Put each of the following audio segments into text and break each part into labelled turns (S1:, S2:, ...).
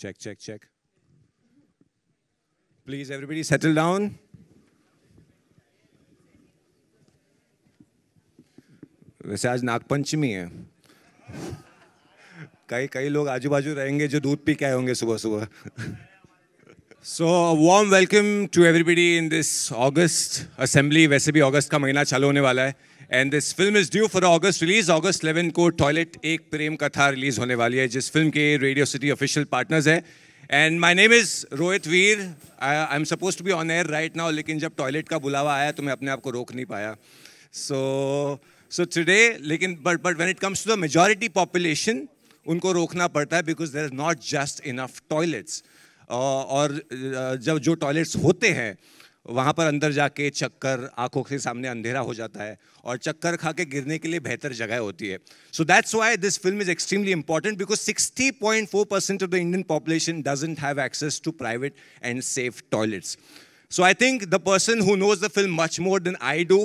S1: Check, check, check. Please, everybody, settle down. वैसे आज नागपंचमी है कई कई लोग आजू बाजू रहेंगे जो दूध पी के आए होंगे सुबह सुबह so warm welcome to everybody in this August assembly वैसे भी अगस्त का महीना चालू होने वाला है and this film is due for August release August 11 को टॉयलेट एक प्रेम कथा रिलीज होने वाली है जिस फिल्म के रेडियो सिटी ऑफिशियल पार्टनर्स है and my name is Rohit Veer I am suppose to be on air right now लेकिन जब टॉयलेट का बुलावा आया तो मैं अपने आप को रोक नहीं पाया सो सो टुडे लेकिन but but when it comes to the majority population उनको रोकना पड़ता है because there is not just enough toilets और जब जो टॉयलेट्स होते हैं वहाँ पर अंदर जाके चक्कर आंखों के सामने अंधेरा हो जाता है और चक्कर खा के गिरने के लिए बेहतर जगह होती है so that's why this film is extremely important because sixty point four percent of the Indian population doesn't have access to private and safe toilets so I think the person who knows the film much more than I do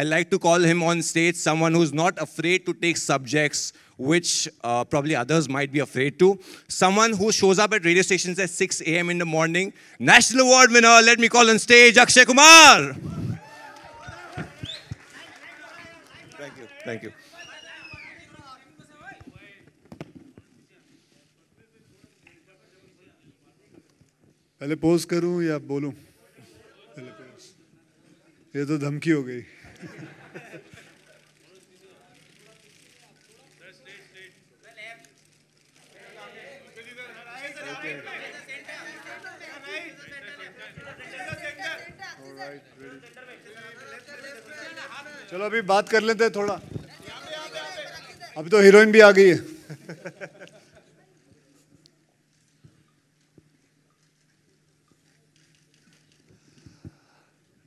S1: I like to call him on stage someone who is not afraid to take subjects which uh, probably others might be afraid to. Someone who shows up at radio stations at 6 a.m. in the morning. National Award winner, let me call on stage Akshay Kumar. Thank you, thank you.
S2: पहले pose करूं या बोलूं पहले pose ये तो धमकी हो गई भी बात कर लेते हैं थोड़ा अभी तो हीरोइन भी आ गई है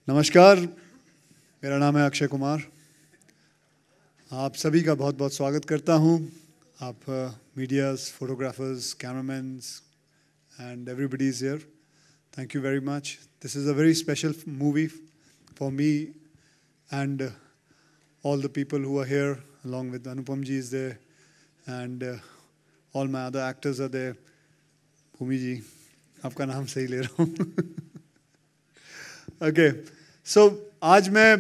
S2: नमस्कार मेरा नाम है अक्षय कुमार आप सभी का बहुत बहुत स्वागत करता हूं आप medias photographers cameraman and everybody is here thank you very much this is a very special movie for me and all the people who are here, along with Anupamji is there, and uh, all my other actors are there. Bhumi ji, आपका नाम सही ले रहा हूँ okay so आज मैं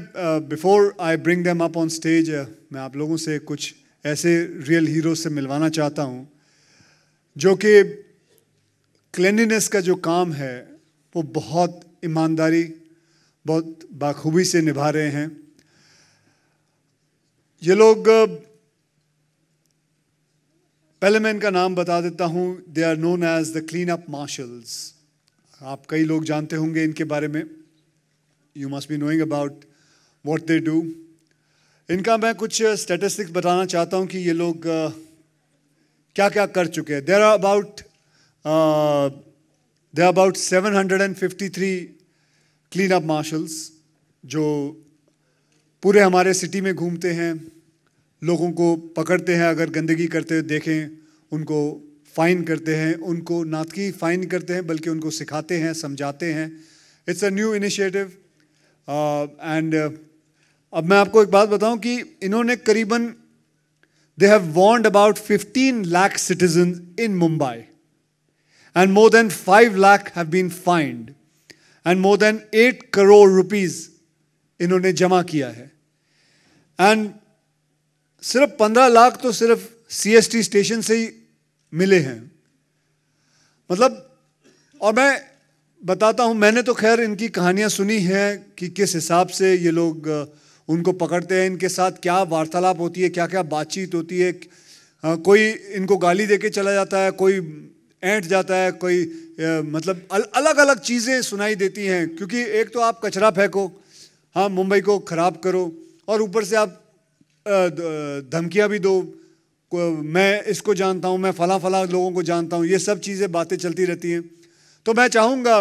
S2: before I bring them up on stage मैं आप लोगों से कुछ ऐसे रियल हीरो से मिलवाना चाहता हूँ जो कि क्लिनलीनेस का जो काम है वो बहुत ईमानदारी बहुत बाखूबी से निभा रहे हैं ये लोग पहले मैं इनका नाम बता देता हूँ they are known as the clean up marshals आप कई लोग जानते होंगे इनके बारे में you must be knowing about what they do इनका मैं कुछ स्टेटिस्टिक्स बताना चाहता हूँ कि ये लोग क्या क्या कर चुके हैं there are about there about seven hundred and fifty three clean up marshals जो पूरे हमारे सिटी में घूमते हैं लोगों को पकड़ते हैं अगर गंदगी करते देखें उनको फ़ाइन करते हैं उनको नात की फ़ाइन करते हैं बल्कि उनको सिखाते हैं समझाते हैं it's a new initiative and अब मैं आपको एक बात बताऊं कि इन्होंने करीबन they have warned about 15 lakh citizen in Mumbai and more than 5 lakh have been find and more than 8 crore rupees इन्होंने जमा किया है एंड सिर्फ पंद्रह लाख तो सिर्फ सीएसटी स्टेशन से ही मिले हैं मतलब और मैं बताता हूँ मैंने तो खैर इनकी कहानियाँ सुनी हैं कि किस हिसाब से ये लोग उनको पकड़ते हैं इनके साथ क्या वार्तालाप होती है क्या क्या बातचीत होती है कोई इनको गाली दे के चला जाता है कोई ऐंठ जाता है कोई मतलब अल, अलग अलग चीज़ें सुनाई देती हैं क्योंकि एक तो आप कचरा फेंको हाँ मुंबई को ख़राब करो और ऊपर से आप धमकियाँ भी दो मैं इसको जानता हूँ मैं फला फला लोगों को जानता हूँ ये सब चीज़ें बातें चलती रहती हैं तो मैं चाहूँगा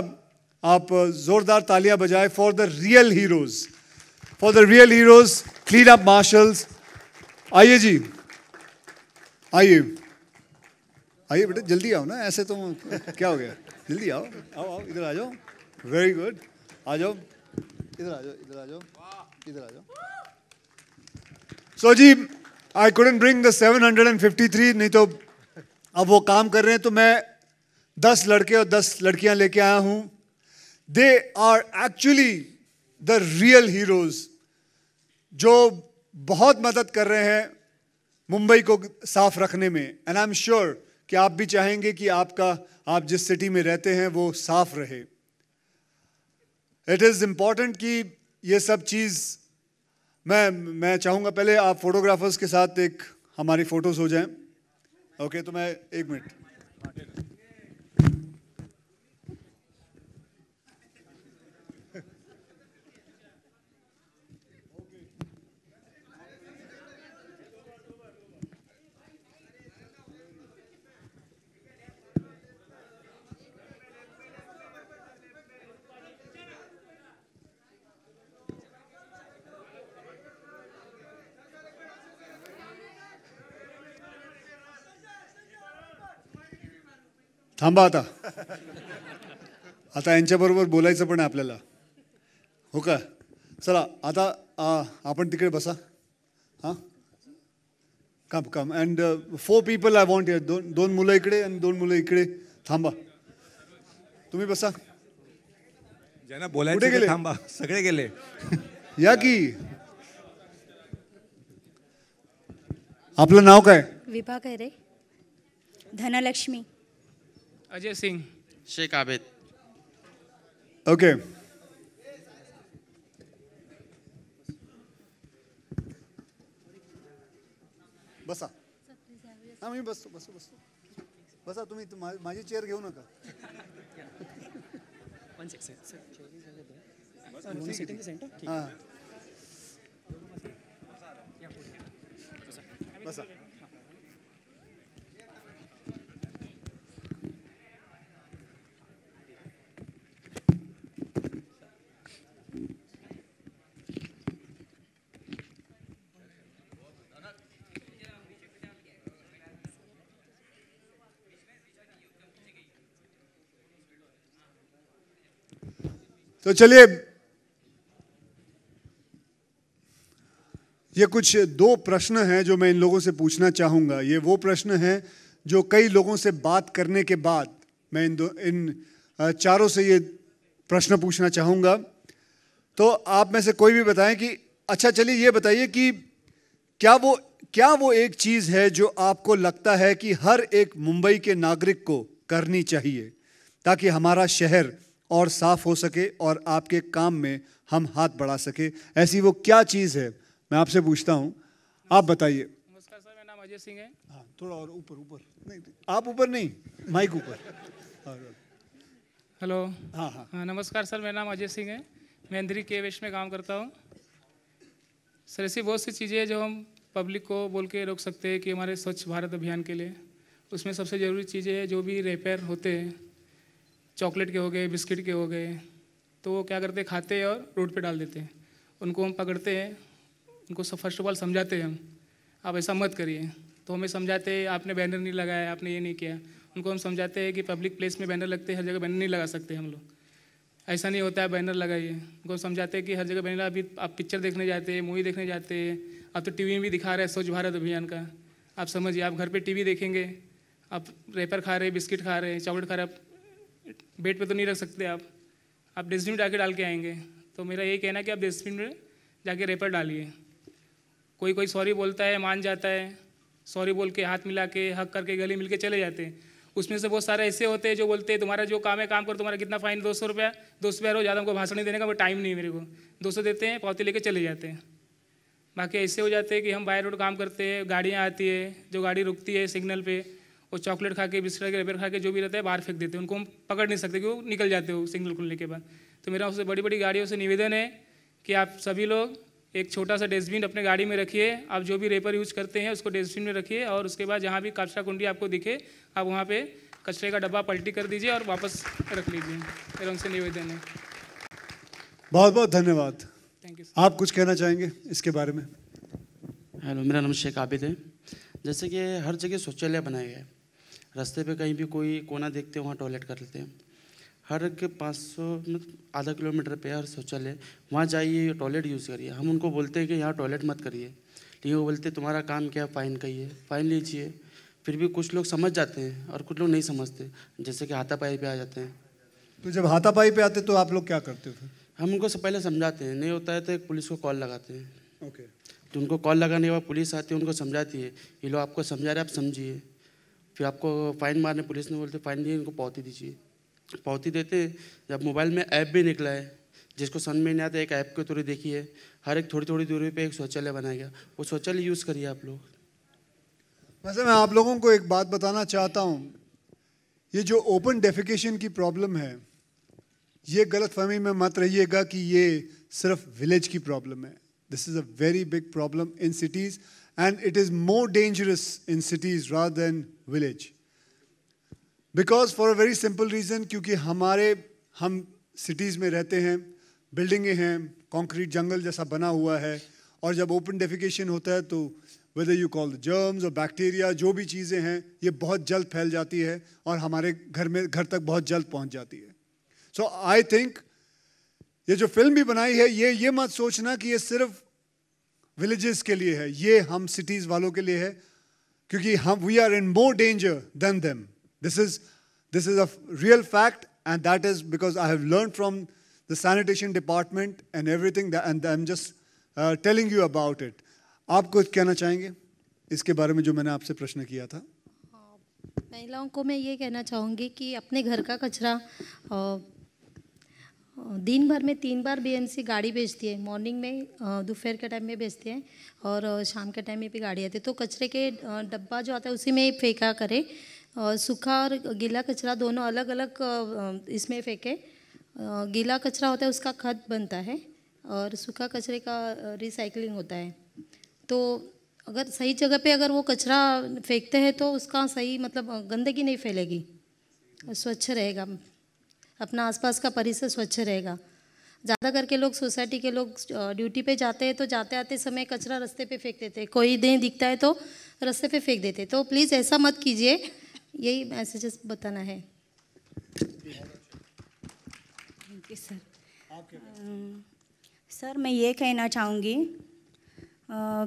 S2: आप ज़ोरदार तालियां बजाए for the real heroes for the real heroes clean up marshals आइए जी आइए आइए बेटा जल्दी आओ ना ऐसे तो क्या हो गया जल्दी आओ आओ आओ इधर आ जाओ वेरी गुड आ जाओ इधर आ जाओ इधर आ जाओ इधर आ जाओ सो जी आई कुडन ब्रिंग द 753 नहीं तो अब वो काम कर रहे हैं तो मैं दस लड़के और दस लड़कियां लेके आया हूं they are actually the real heroes जो बहुत मदद कर रहे हैं मुंबई को साफ रखने में एंड आई एम श्योर कि आप भी चाहेंगे कि आपका आप जिस सिटी में रहते हैं वो साफ रहे इट इज़ इम्पॉर्टेंट कि ये सब चीज़ मैं मैं चाहूँगा पहले आप फोटोग्राफर्स के साथ एक हमारी फ़ोटोज़ हो जाएं ओके okay, तो मैं एक मिनट थांबा आता आता यांच्याबरोबर बोलायचं पण आहे आपल्याला हो का चला आता आपण तिकडे बसा हां come come and four people I want your दोन दोन मुलं इकडे आणि दोन मुलं इकडे थांबा तुम्ही बसा
S1: ज्यांना बोलायचं गेले थांबा
S2: सगळे गेले या की आपलं नाव काय
S3: विभा रे धनलक्ष्मी
S4: अजय सिंग शेख आबेद ओके
S2: बसा हा मी बसतो बसतो बसतो बसा तुम्ही माझी चेअर घेऊ नका uh, बसा तो चलिए ये कुछ दो प्रश्न हैं जो मैं इन लोगों से पूछना चाहूँगा ये वो प्रश्न हैं जो कई लोगों से बात करने के बाद मैं इन दो इन चारों से ये प्रश्न पूछना चाहूँगा तो आप में से कोई भी बताएं कि अच्छा चलिए ये बताइए कि क्या वो क्या वो एक चीज़ है जो आपको लगता है कि हर एक मुंबई के नागरिक को करनी चाहिए ताकि हमारा शहर और साफ हो सके और आपके काम में हम हाथ बढ़ा सके ऐसी वो क्या चीज़ है मैं आपसे पूछता हूँ आप बताइए नमस्कार
S5: सर मेरा नाम अजय सिंह है
S4: हाँ थोड़ा और ऊपर ऊपर नहीं
S2: आप ऊपर नहीं माइक ऊपर
S4: हेलो हाँ हाँ हाँ नमस्कार सर मेरा नाम अजय सिंह है मैं इंद्री के वेश में काम करता हूँ सर ऐसी बहुत सी चीज़ें हैं जो हम पब्लिक को बोल के रोक सकते हैं कि हमारे स्वच्छ भारत अभियान के लिए उसमें सबसे ज़रूरी चीज़ें हैं जो भी रिपेयर होते हैं चॉकलेट के हो गए बिस्किट के हो गए तो वो क्या करते खाते हैं और रोड पे डाल देते हैं उनको हम पकड़ते हैं उनको सब फर्स्ट ऑफ ऑल समझाते हैं हम आप ऐसा मत करिए तो हमें समझाते हैं आपने बैनर नहीं लगाया आपने ये नहीं किया उनको हम समझाते हैं कि पब्लिक प्लेस में बैनर लगते हैं हर जगह बैनर नहीं लगा सकते हम लोग ऐसा नहीं होता है बैनर लगाइए उनको समझाते हैं कि हर जगह बैनर अभी आप पिक्चर देखने जाते हैं मूवी देखने जाते हैं अब तो वी में भी दिखा रहे हैं स्वच्छ भारत अभियान का आप समझिए आप घर पर टी देखेंगे आप रेपर खा रहे बिस्किट खा रहे चॉकलेट खा रहे आप बेड पे तो नहीं रख सकते आप आप डस्टबिन में जाके डाल के आएंगे तो मेरा ये कहना है कि आप डस्टबिन में जाके रेपर डालिए कोई कोई सॉरी बोलता है मान जाता है सॉरी बोल के हाथ मिला के हक करके गले मिल के चले जाते हैं उसमें से बहुत सारे ऐसे होते हैं जो बोलते हैं तुम्हारा जो काम है काम करो तुम्हारा कितना फाइन दो सौ रुपया दो सौ रुपया रोज ज़्यादा हमको भाषण नहीं देने का वो टाइम नहीं मेरे को दो सौ देते हैं पौते लेके चले जाते हैं बाकी ऐसे हो जाते हैं कि हम बाय रोड काम करते हैं गाड़ियाँ आती है जो गाड़ी रुकती है सिग्नल पर वो चॉकलेट खा के बिस्किट के रबर खा के जो भी रहता है बाहर फेंक देते हैं उनको हम पकड़ नहीं सकते क्योंकि वो निकल जाते हो सिग्नल खुलने के बाद तो मेरा उससे बड़ी बड़ी गाड़ियों से निवेदन है कि आप सभी लोग एक छोटा सा डस्टबिन अपने गाड़ी में रखिए आप जो भी रेपर यूज करते हैं उसको डस्टबिन में रखिए और उसके बाद जहाँ भी कचरा कुंडी आपको दिखे आप वहाँ पे कचरे का डब्बा पलटी कर दीजिए और वापस रख लीजिए मेरा उनसे निवेदन है
S6: बहुत बहुत धन्यवाद थैंक यू आप कुछ कहना चाहेंगे इसके बारे में हेलो मेरा नाम शेख आबिद है जैसे कि हर जगह शौचालय बनाए गए रास्ते पे कहीं भी कोई कोना देखते हैं वहाँ टॉयलेट कर लेते हैं हर के पाँच सौ मतलब आधा किलोमीटर पे हर शौचालय वहाँ जाइए टॉयलेट यूज़ करिए हम उनको बोलते हैं कि यहाँ टॉयलेट मत करिए लेकिन वो बोलते तुम्हारा काम क्या फ़ाइन का फ़ाइन लीजिए फिर भी कुछ लोग समझ जाते हैं और कुछ लोग नहीं समझते जैसे कि हाथापाई पे आ जाते हैं
S2: तो जब हाथापाई पे आते तो आप लोग क्या करते थे
S6: हम उनको सब पहले समझाते हैं नहीं होता है तो एक पुलिस को कॉल लगाते हैं ओके तो उनको कॉल लगाने के बाद पुलिस आती है उनको समझाती है ये लोग आपको समझा रहे आप समझिए फिर आपको फ़ाइन मारने पुलिस ने बोलते फ़ाइन दिए इनको पावती दीजिए पावती देते जब मोबाइल में ऐप भी निकला है जिसको समझ में नहीं आता एक ऐप के थ्रू देखिए हर एक थोड़ी थोड़ी दूरी पे एक शौचालय बनाया गया वो शौचालय यूज़ करिए आप लोग वैसे
S2: मैं आप लोगों को एक बात बताना चाहता हूँ ये जो ओपन डेफिकेशन की प्रॉब्लम है ये गलत फहमी में मत रहिएगा कि ये सिर्फ विलेज की प्रॉब्लम है this is a very big problem in cities and it is more dangerous in cities rather than village because for a very simple reason क्योंकि हमारे हम सिटीज़ में रहते हैं बिल्डिंगें हैं कॉन्क्रीट जंगल जैसा बना हुआ है और जब ओपन डेफिकेशन होता है तो वेदर यू कॉल जर्म्स और बैक्टीरिया जो भी चीज़ें हैं ये बहुत जल्द फैल जाती है और हमारे घर में घर तक बहुत जल्द पहुंच जाती है सो आई थिंक ये जो फिल्म भी बनाई है ये ये मत सोचना कि ये सिर्फ विलेजेस के लिए है ये हम सिटीज़ वालों के लिए है क्योंकि हम we are in more danger than them this is this is a real fact and that is because I have learn from the sanitation department and everything and I am just telling you about it आप कुछ कहना चाहेंगे इसके बारे में जो मैंने आपसे प्रश्न
S5: किया था हाँ, महिलाओं को मैं ये कहना चाहूँगी कि अपने घर का कचरा दिन भर में तीन बार बीएनसी गाड़ी भेजती है मॉर्निंग में दोपहर के टाइम में भेजते हैं और शाम के टाइम में भी गाड़ी आती है तो कचरे के डब्बा जो आता है उसी में फेंका करें और सूखा और गीला कचरा दोनों अलग अलग इसमें फेंके गीला कचरा होता है उसका खत बनता है और सूखा कचरे का रिसाइकलिंग होता है तो अगर सही जगह पे अगर वो कचरा फेंकते हैं तो उसका सही मतलब गंदगी नहीं फैलेगी स्वच्छ रहेगा अपना आसपास का परिसर स्वच्छ रहेगा ज़्यादा करके लोग सोसाइटी के लोग ड्यूटी पे जाते हैं तो जाते आते समय कचरा रास्ते पे फेंक देते कोई नहीं दिखता है तो रास्ते पे फेंक देते तो प्लीज़ ऐसा मत कीजिए यही मैसेजेस बताना है
S3: सर सर मैं ये कहना चाहूँगी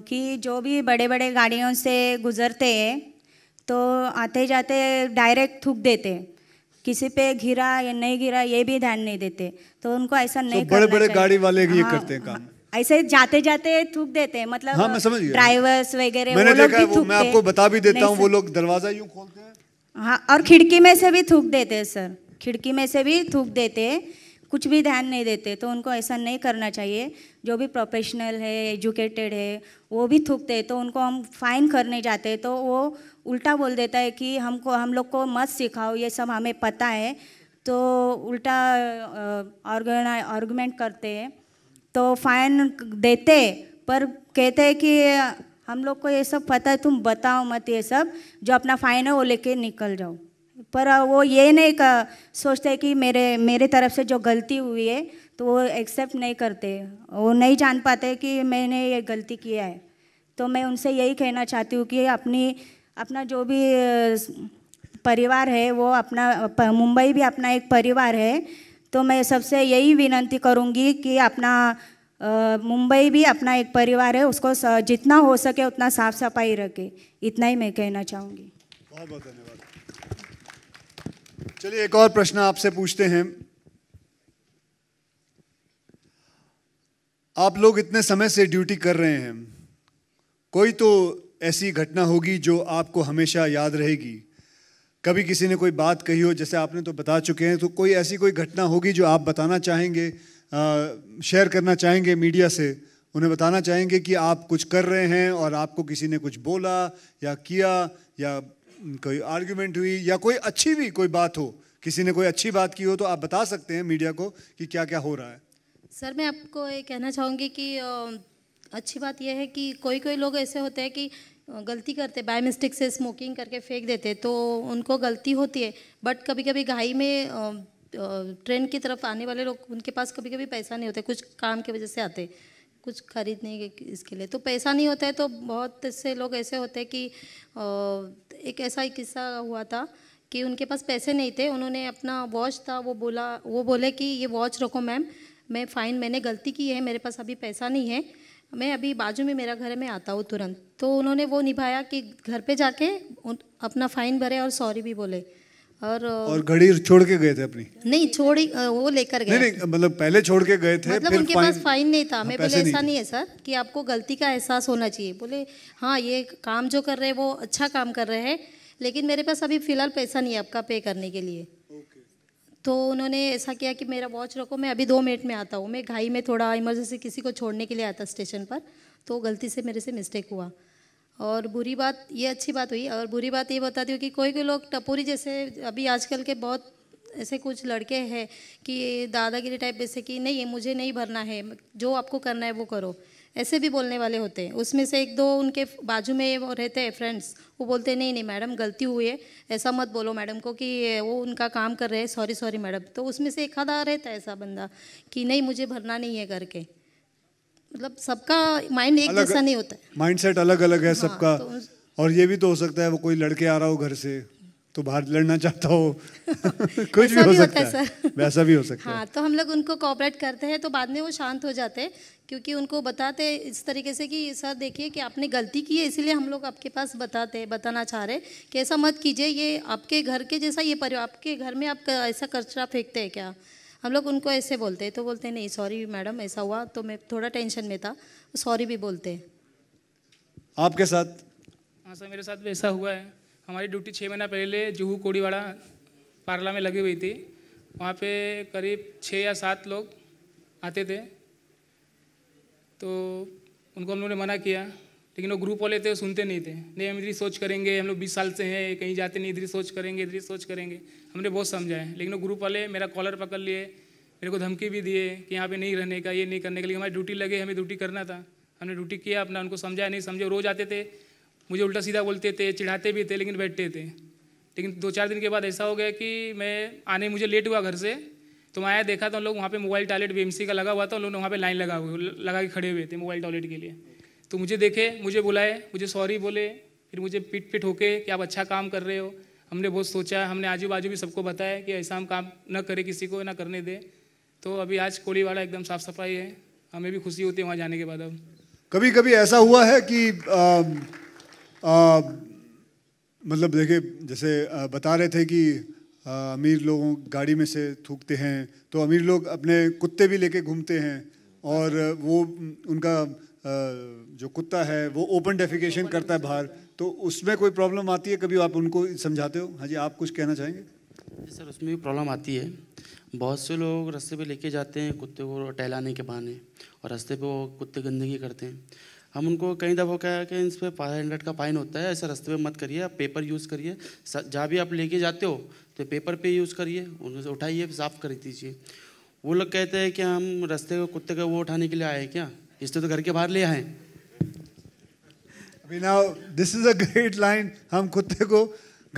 S3: कि जो भी बड़े बड़े गाड़ियों से गुज़रते हैं तो आते जाते डायरेक्ट थूक देते हैं किसी पे घिरा या नहीं घिरा ये भी ध्यान नहीं देते तो उनको ऐसा नहीं so, बड़े बड़े गाड़ी वाले ये हाँ, करते हैं काम ऐसे जाते जाते थूक देते हैं मतलब हाँ, मैं समझ ड्राइवर्स वगैरह मैंने देखा है मैं आपको
S2: बता भी देता हूँ वो
S3: लोग दरवाजा यूँ खोलते हैं हाँ और खिड़की में से भी थूक देते हैं सर खिड़की में से भी थूक देते कुछ भी ध्यान नहीं देते तो उनको ऐसा नहीं करना चाहिए जो भी प्रोफेशनल है एजुकेटेड है वो भी थूकते तो उनको हम फाइन करने जाते तो वो उल्टा बोल देता है कि हमको हम लोग को मत सिखाओ ये सब हमें पता है तो उल्टा आर्गूमेंट करते हैं तो फाइन देते पर कहते हैं कि हम लोग को ये सब पता है तुम बताओ मत ये सब जो अपना फ़ाइन है वो लेके निकल जाओ पर वो ये नहीं का सोचते कि मेरे मेरे तरफ से जो गलती हुई है तो वो एक्सेप्ट नहीं करते वो नहीं जान पाते कि मैंने ये गलती किया है तो मैं उनसे यही कहना चाहती हूँ कि अपनी अपना जो भी परिवार है वो अपना मुंबई भी अपना एक परिवार है तो मैं सबसे यही विनंती करूँगी कि अपना मुंबई भी अपना एक परिवार है उसको जितना हो सके उतना साफ सफाई रखे इतना ही मैं कहना चाहूँगी बहुत बहुत धन्यवाद
S2: चलिए एक और प्रश्न आपसे पूछते हैं आप लोग इतने समय से ड्यूटी कर रहे हैं कोई तो ऐसी घटना होगी जो आपको हमेशा याद रहेगी कभी किसी ने कोई बात कही हो जैसे आपने तो बता चुके हैं तो कोई ऐसी कोई घटना होगी जो आप बताना चाहेंगे शेयर करना चाहेंगे मीडिया से उन्हें बताना चाहेंगे कि आप कुछ कर रहे हैं और आपको किसी ने कुछ बोला या किया या कोई आर्ग्यूमेंट हुई या कोई अच्छी भी कोई बात हो किसी ने कोई अच्छी बात की हो तो आप बता सकते हैं मीडिया को कि क्या क्या हो रहा है
S5: सर मैं आपको ये कहना चाहूँगी कि अच्छी बात यह है कि कोई कोई लोग ऐसे होते हैं कि गलती करते बाय मिस्टेक से स्मोकिंग करके फेंक देते तो उनको गलती होती है बट कभी कभी घाई में ट्रेन की तरफ आने वाले लोग उनके पास कभी कभी पैसा नहीं होता कुछ काम की वजह से आते कुछ खरीदने के इसके लिए तो पैसा नहीं होता है तो बहुत से लोग ऐसे होते हैं कि एक ऐसा ही किस्सा हुआ था कि उनके पास पैसे नहीं थे उन्होंने अपना वॉच था वो बोला वो बोले कि ये वॉच रखो मैम मैं फ़ाइन मैंने गलती की है मेरे पास अभी पैसा नहीं है मैं अभी बाजू में मेरा घर है मैं आता हूँ तुरंत तो उन्होंने वो निभाया कि घर पे जाके अपना फाइन भरे और सॉरी भी बोले और और घड़ी
S2: छोड़ के गए थे अपनी
S5: नहीं छोड़ी वो लेकर गए नहीं, नहीं
S2: मतलब पहले छोड़ के गए थे मतलब उनके पास
S5: फाइन नहीं था हाँ, मैं बोले ऐसा नहीं है सर कि आपको गलती का एहसास होना चाहिए बोले हाँ ये काम जो कर रहे हैं वो अच्छा काम कर रहे हैं लेकिन मेरे पास अभी फिलहाल पैसा नहीं है आपका पे करने के लिए तो उन्होंने ऐसा किया कि मेरा वॉच रखो मैं अभी दो मिनट में आता हूँ मैं घाई में थोड़ा इमरजेंसी किसी को छोड़ने के लिए आता स्टेशन पर तो गलती से मेरे से मिस्टेक हुआ और बुरी बात ये अच्छी बात हुई और बुरी बात ये बताती हूँ कि कोई कोई लोग टपोरी जैसे अभी आजकल के बहुत ऐसे कुछ लड़के हैं कि दादागिरी टाइप जैसे कि नहीं ये मुझे नहीं भरना है जो आपको करना है वो करो ऐसे भी बोलने वाले होते हैं उसमें से एक दो उनके बाजू में वो रहते हैं फ्रेंड्स वो बोलते हैं नहीं नहीं मैडम गलती हुई है ऐसा मत बोलो मैडम को कि वो उनका काम कर रहे हैं सॉरी सॉरी मैडम तो उसमें से एक आधा रहता है ऐसा बंदा कि नहीं मुझे भरना नहीं है करके मतलब सबका माइंड एक जैसा नहीं होता
S2: माइंड सेट अलग अलग है हाँ, सबका तो, और ये भी तो हो सकता है वो कोई लड़के आ रहा हो घर से तो बाहर लड़ना चाहता हो कुछ भी हो सकता है सर वैसा भी हो सकता हाँ, है
S5: तो हम लोग उनको कॉपरेट करते हैं तो बाद में वो शांत हो जाते हैं क्योंकि उनको बताते इस तरीके से कि सर देखिए कि आपने गलती की है इसीलिए हम लोग आपके पास बताते बताना चाह रहे कि ऐसा मत कीजिए ये आपके घर के जैसा ये परिवार आपके घर में आप ऐसा कचरा फेंकते हैं क्या हम लोग उनको ऐसे बोलते हैं तो बोलते हैं नहीं सॉरी मैडम ऐसा हुआ तो मैं थोड़ा टेंशन में था सॉरी भी बोलते हैं
S4: आपके साथ हाँ सर मेरे साथ भी ऐसा हुआ है हमारी ड्यूटी छः महीना पहले जूहू कोड़ीवाड़ा पार्ला में लगी हुई थी वहाँ पे करीब छः या सात लोग आते थे तो उनको हम लोगों ने मना किया लेकिन वो ग्रुप वाले थे वो सुनते नहीं थे नहीं हम इधरी सोच करेंगे हम लोग बीस साल से हैं कहीं जाते नहीं इधर सोच करेंगे इधर सोच करेंगे हमने बहुत समझाए लेकिन वो ग्रुप वाले मेरा कॉलर पकड़ लिए मेरे को धमकी भी दिए कि यहाँ पे नहीं रहने का ये नहीं करने का लेकिन हमारी ड्यूटी लगे हमें ड्यूटी करना था हमने ड्यूटी किया अपना उनको समझाया नहीं समझे रोज़ आते थे मुझे उल्टा सीधा बोलते थे चिढ़ाते भी थे लेकिन बैठते थे लेकिन दो चार दिन के बाद ऐसा हो गया कि मैं आने मुझे लेट हुआ घर से तो मैं आया देखा तो उन लोग वहाँ पे मोबाइल टॉयलेट बी का लगा हुआ था उन लोगों ने वहाँ पे लाइन लगा हुई लगा के खड़े हुए थे मोबाइल टॉयलेट के लिए तो मुझे देखे मुझे बुलाए मुझे सॉरी बोले फिर मुझे पिट पिट होके कि आप अच्छा काम कर रहे हो हमने बहुत सोचा हमने आजू बाजू भी सबको बताया कि ऐसा हम काम न करें किसी को ना करने दें तो अभी आज कोलीवाड़ा एकदम साफ सफाई है हमें भी खुशी होती है वहाँ जाने के बाद अब
S2: कभी कभी ऐसा हुआ है कि आ, आ, मतलब देखिए जैसे बता रहे थे कि आ, अमीर लोगों गाड़ी में से थूकते हैं तो अमीर लोग अपने कुत्ते भी लेके घूमते हैं और वो उनका आ, जो कुत्ता है वो ओपन डेफिकेशन करता है बाहर तो उसमें कोई प्रॉब्लम आती है कभी
S6: आप उनको समझाते हो हाँ जी आप कुछ कहना चाहेंगे सर उसमें भी प्रॉब्लम आती है बहुत से लोग रास्ते पे लेके जाते हैं कुत्ते को टहलाने के बहाने और रास्ते पे वो कुत्ते गंदगी करते हैं हम उनको कई दफ़ों कहा कि इस पर फाइव हंड्रेड का फाइन होता है ऐसा रास्ते में मत करिए आप पेपर यूज़ करिए जहाँ भी आप लेके जाते हो तो पेपर पे यूज़ करिए उनसे उठाइए साफ़ कर दीजिए वो लोग कहते हैं कि हम रास्ते को कुत्ते का वो उठाने के लिए आए क्या इसलिए तो घर के बाहर ले आए अभी now this is a great line हम कुत्ते
S2: को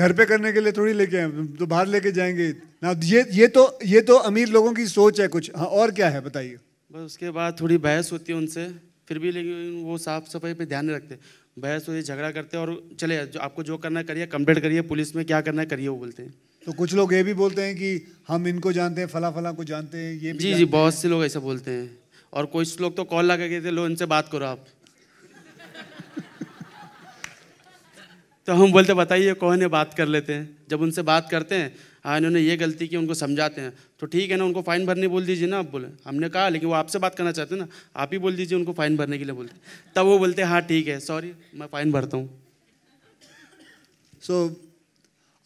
S2: घर पे करने के लिए थोड़ी लेके आए तो बाहर लेके जाएंगे ना ये ये तो ये तो अमीर लोगों की सोच है कुछ हाँ और क्या है बताइए
S6: बस उसके बाद थोड़ी बहस होती है उनसे फिर भी लेकिन वो साफ सफाई पे ध्यान नहीं रखते बहस हो झगड़ा करते और चले जो आपको जो करना करिए कंप्लेट करिए पुलिस में क्या करना करिए वो बोलते हैं
S2: तो कुछ लोग ये भी बोलते हैं कि हम इनको जानते हैं फला फला को जानते हैं ये भी जी जी बहुत से
S6: लोग ऐसा बोलते हैं और कुछ लोग तो कॉल लगा के लो इनसे बात करो आप तो हम बोलते बताइए कौन है बात कर लेते हैं जब उनसे बात करते हैं हाँ इन्होंने ये गलती की उनको समझाते हैं तो ठीक है ना उनको फ़ाइन भरने बोल दीजिए ना आप बोले हमने कहा लेकिन वो आपसे बात करना चाहते हैं ना आप ही बोल दीजिए उनको फ़ाइन भरने के लिए बोलते तब वो बोलते हाँ ठीक है सॉरी मैं फ़ाइन भरता हूँ so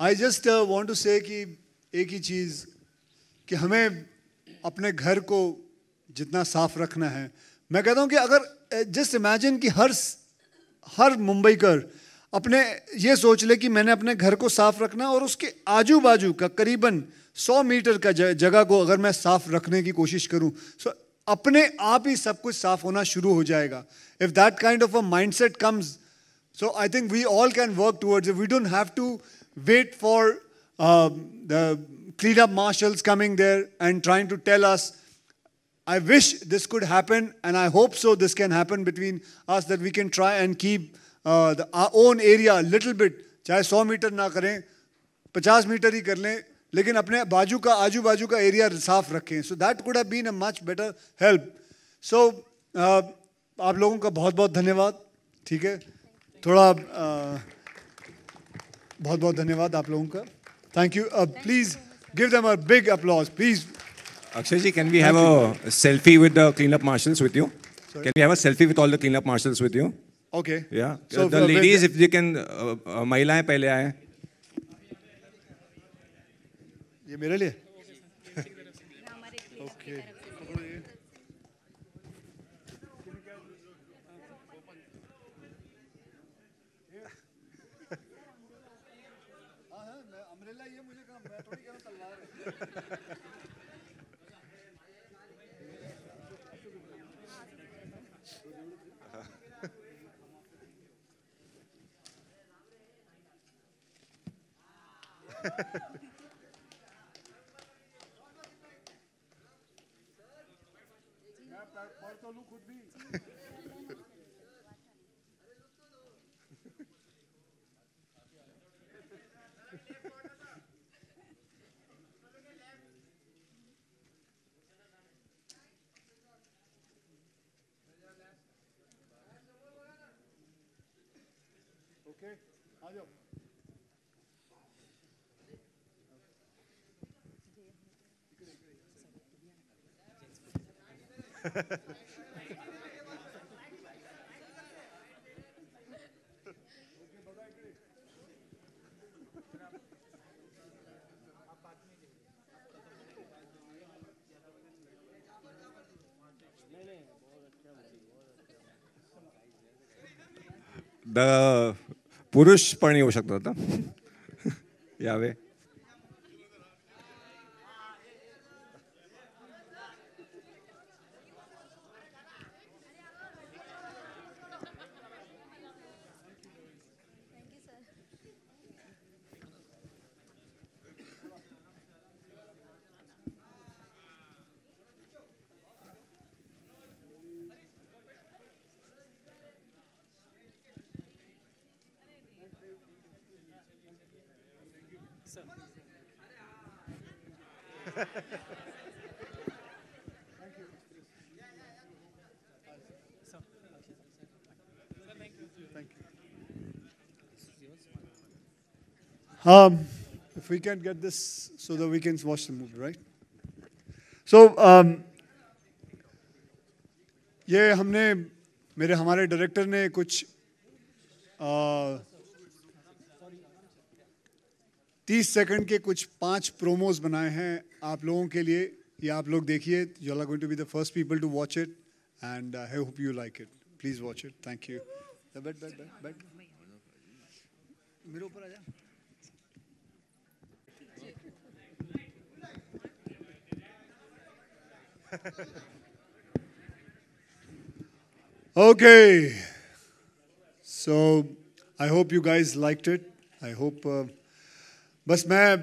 S6: I just want to say कि एक ही चीज़ कि
S2: हमें अपने घर को जितना साफ रखना है मैं कहता हूँ कि अगर जस्ट uh, इमेजिन कि हर हर मुंबई कर अपने ये सोच ले कि मैंने अपने घर को साफ रखना और उसके आजू बाजू का करीबन सौ मीटर का जगह को अगर मैं साफ रखने की कोशिश करूं सो so, अपने आप ही सब कुछ साफ होना शुरू हो जाएगा if that kind of a mindset comes so I think we all can work towards we don't have to wait for the clean up marshals coming there and trying to tell us I wish this could happen and I hope so this can happen between us that we can try and keep own area our bit चाहे सौ metre ना करें पचास metre ही कर लें लेकिन अपने बाजू का आजू बाजू का एरिया साफ रखें so that could have been a much better help so आप लोगों का बहुत बहुत धन्यवाद ठीक है थोड़ा uh, बहुत बहुत धन्यवाद आप लोगों का thank you please give them a big applause please Akshay ji can we have a
S1: selfie with the clean up marshals with you can we have a selfie with all the clean up marshals with you okay या the ladies if you can महिलाएं पहले
S2: आए ये मेरे लिए
S3: okay
S4: Ha ha ha.
S1: द पुरुष पण येऊ आता यावे
S2: Um, if we can get this so that we can watch the movie, right? So, um, ये हमने मेरे हमारे डायरेक्टर ने कुछ तीस सेकंड के कुछ पांच प्रोमोज बनाए हैं आप लोगों के लिए ये आप लोग देखिए you are going to be the first people to watch it and I hope you like it please watch it thank you बैठ बैठ बैठ बैठ मेरे ऊपर आ जा okay. So I hope you guys liked it. I hope uh, बस मैं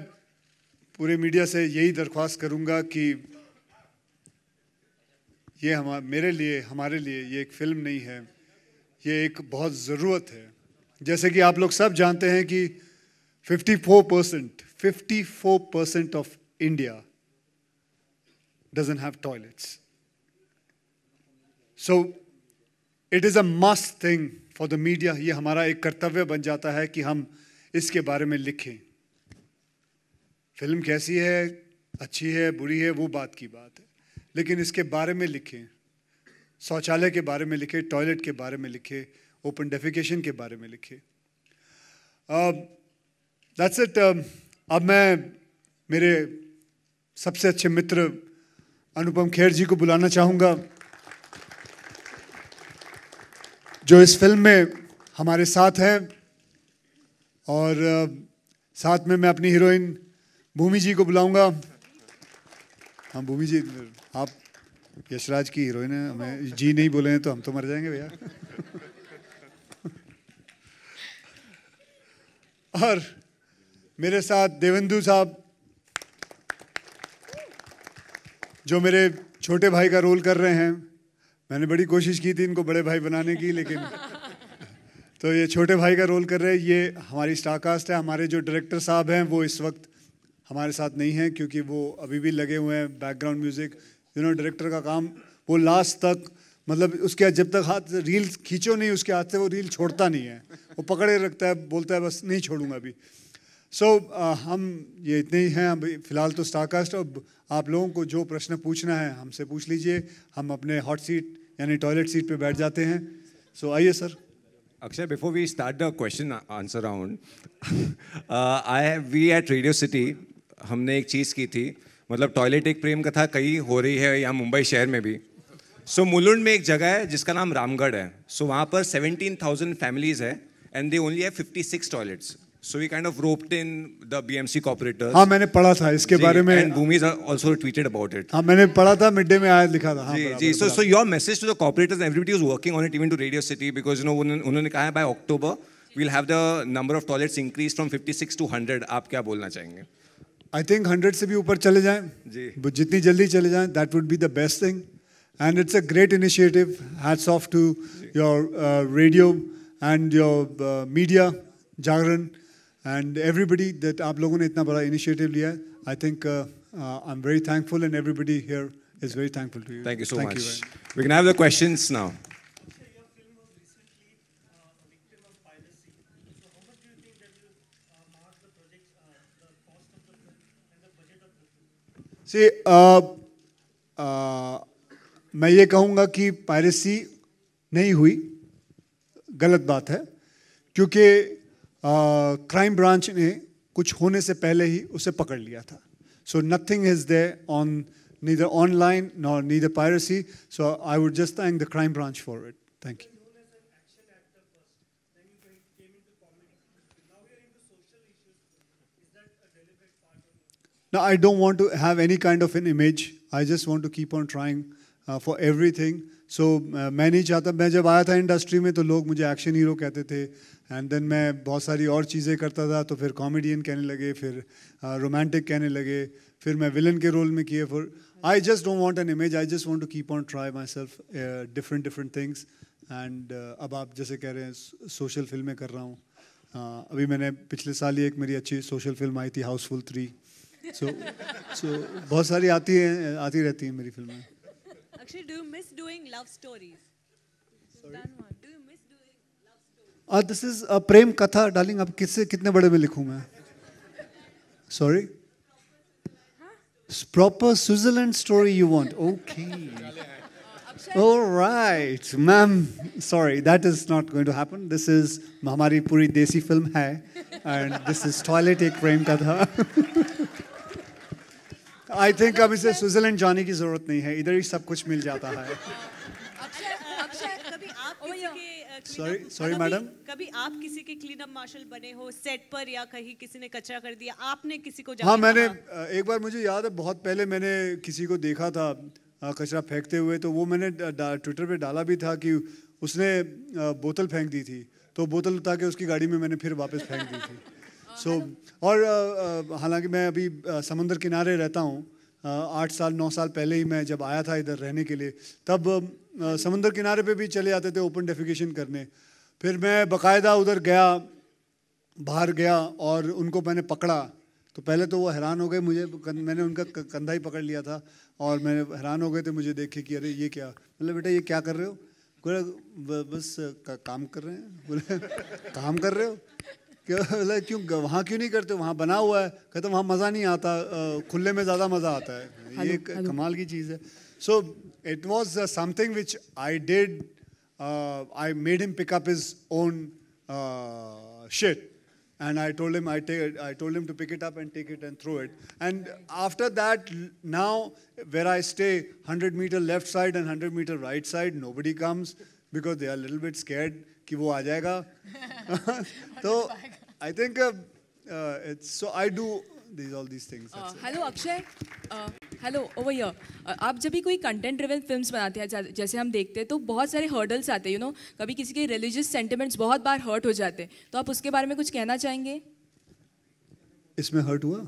S2: पूरे मीडिया से यही दरख्वास्त करूंगा कि ये हम मेरे लिए हमारे लिए ये एक फिल्म नहीं है ये एक बहुत ज़रूरत है जैसे कि आप लोग सब जानते हैं कि 54 percent 54 percent of India doesn't have toilets. So it is a must thing for the media. ये हमारा एक कर्तव्य बन जाता है कि हम इसके बारे में लिखें फिल्म कैसी है अच्छी है बुरी है वो बात की बात है लेकिन इसके बारे में लिखें शौचालय के बारे में लिखे टॉयलेट के बारे में लिखे ओपन डेफिकेशन के बारे में लिखे दैट्स इट अब मैं मेरे सबसे अच्छे मित्र अनुपम खेर जी को बुलाना चाहूँगा जो इस फिल्म में हमारे साथ हैं और साथ में मैं अपनी हीरोइन भूमि जी को बुलाऊंगा हाँ भूमि जी आप यशराज की हीरोइन है हमें जी नहीं बोले हैं तो हम तो मर जाएंगे भैया और मेरे साथ देवेंदु साहब जो मेरे छोटे भाई का रोल कर रहे हैं मैंने बड़ी कोशिश की थी इनको बड़े भाई बनाने की लेकिन तो ये छोटे भाई का रोल कर रहे हैं ये हमारी स्टारकास्ट है हमारे जो डायरेक्टर साहब हैं वो इस वक्त हमारे साथ नहीं हैं क्योंकि वो अभी भी लगे हुए हैं background music you know director का काम वो लास्ट तक मतलब उसके जब तक हाथ रील खींचो नहीं उसके हाथ से वो रील छोड़ता नहीं है वो पकड़े रखता है बोलता है बस नहीं छोड़ूंगा अभी सो so, uh, हम ये इतने ही हैं अभी फिलहाल तो स्टारकास्ट अब आप लोगों को जो प्रश्न पूछना है हमसे पूछ लीजिए हम अपने हॉट सीट यानी टॉयलेट सीट पे बैठ जाते हैं
S1: सो so, आइए sir Akshay before we start the question answer round I have we at Radio City हमने एक चीज़ की थी मतलब टॉयलेट एक प्रेम कथा कई हो रही है यहाँ मुंबई शहर में भी सो so, मुलुंड में एक जगह है जिसका नाम रामगढ़ है सो so, वहाँ पर थाउजेंड फैमिलीज़ है एंड दे ओनली है six toilets So we kind of roped in the BMC corporators. हाँ
S2: मैंने पढ़ा था इसके जी, बारे में. And Bhumi's
S1: also tweeted about it.
S2: हाँ मैंने पढ़ा था मिड डे में आया लिखा था. जी जी so
S1: so your message to the corporators everybody who's working on it even to Radio City because you know उन्होंने कहा है by October we'll have the number of toilets increased from 56 to 100. आप क्या बोलना चाहेंगे?
S2: आई थिंक हंड्रेड से भी ऊपर चले जाएं जी जितनी जल्दी चले जाएं be the best thing. And it's a great initiative. Hats off to your uh, radio and your uh, media, Jagran. And everybody that aap logon ne itna bada initiative liya, I think uh, uh, I'm very thankful and everybody here is very thankful to you. Thank you so much.
S1: we can have the questions now.
S2: See, uh, uh, मैं ये कहूँगा कि piracy नहीं हुई गलत बात है क्योंकि Crime branch ने कुछ होने से पहले ही उसे पकड़ लिया था so nothing is there on neither online nor neither piracy so i would just thank the crime branch for it thank you now i don't want to have any kind of an image i just want to keep on trying uh, for everything so so, uh, मैं नहीं चाहता मैं जब आया था industry में तो लोग मुझे एक्शन हीरो कहते थे एंड देन मैं बहुत सारी और चीज़ें करता था तो फिर कॉमेडियन कहने लगे फिर रोमांटिक uh, कहने लगे फिर मैं विलन के रोल में किए फिर I just don't want an image I just want to keep on try myself different different things and अब आप जैसे कह रहे हैं सोशल फिल्में कर रहा हूँ uh, अभी मैंने पिछले साल ही एक मेरी अच्छी सोशल फिल्म आई थी हाउसफुल थ्री
S3: सो सो बहुत सारी
S2: आती हैं आती रहती हैं मेरी फिल्में
S3: Actually, do you miss doing love stories? Sorry? Done one. Do you miss doing
S2: love stories? Uh, this is a prem katha, darling अब किससे कितने बड़े में लिखूं Sorry. Sorry proper Switzerland story you want. Okay. All right, ma'am. Sorry, that is not going to happen. This is Mahamari Puri Desi film hai, and this is Toilet Ek Prem Katha. I think अब इसे Switzerland जाने की जरूरत नहीं है इधर ही सब कुछ मिल जाता है सॉरी
S3: कभी आप किसी के क्लीन अप मार्शल बने हो सेट पर या कहीं किसी ने कचरा कर दिया आपने किसी को हाँ मैंने
S2: एक बार मुझे याद है बहुत पहले मैंने किसी को देखा था कचरा फेंकते हुए तो वो मैंने ट्विटर पे डाला भी था कि उसने बोतल फेंक दी थी तो बोतल उठा के उसकी गाड़ी में मैंने फिर वापस फेंक दी थी सो और uh, uh, हालांकि मैं अभी uh, समंदर किनारे रहता हूँ आठ साल नौ साल पहले ही मैं जब आया था इधर रहने के लिए तब समंदर किनारे पे भी चले जाते थे ओपन डेफिकेशन करने फिर मैं बकायदा उधर गया बाहर गया और उनको मैंने पकड़ा तो पहले तो वो हैरान हो गए मुझे मैंने उनका कंधा ही पकड़ लिया था और मैंने हैरान हो गए थे मुझे देखे कि अरे ये क्या मतलब बेटा ये क्या कर रहे हो बोले बस का, काम कर रहे हैं बोले काम कर रहे हो क्यों क्यों वहाँ क्यों नहीं करते वहाँ बना हुआ है कहते वहाँ मज़ा नहीं आता खुले में ज़्यादा मज़ा आता है ये कमाल की चीज़ है so it was something which I did I made him pick up is own shit and I told him I take I told him to pick it up and take it and throw it. And after that, now where I stay, 100 meter left side and 100 meter right side, nobody comes because they are a little bit scared. कि वो आ जाएगा तो I think it's so I do this all this things
S7: hello Akshay hello over यर आप जब भी कोई कंटेंट ड्रिवन फिल्म्स बनाते हैं जैसे हम देखते हैं तो बहुत सारे हर्डल्स आते हैं यू नो कभी किसी के रिलीजियस सेंटिमेंट्स बहुत बार हर्ट हो जाते हैं तो आप उसके बारे में कुछ कहना चाहेंगे इसमें हर्ट हुआ